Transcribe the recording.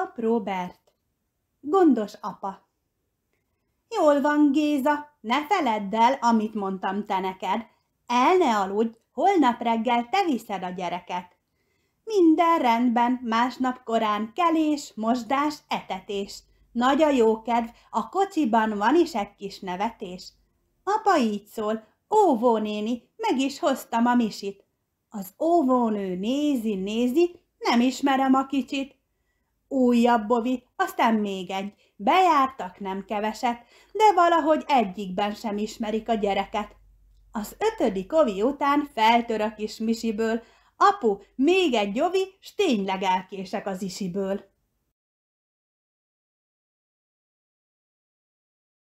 Pap Robert. Gondos apa. Jól van, Géza, ne feledd el, amit mondtam te neked. El ne aludj, holnap reggel te viszed a gyereket. Minden rendben, másnap korán kelés, mosdás, etetés. Nagy a jókedv, a kocsiban van is egy kis nevetés. Apa így szól, óvónéni, meg is hoztam a misit. Az óvónő nézi, nézi, nem ismerem a kicsit. Újabb bobi, aztán még egy. Bejártak nem keveset, de valahogy egyikben sem ismerik a gyereket. Az ötödik ovi után feltör a kis misiből, apu, még egy ovi, s tényleg elkések az isiből.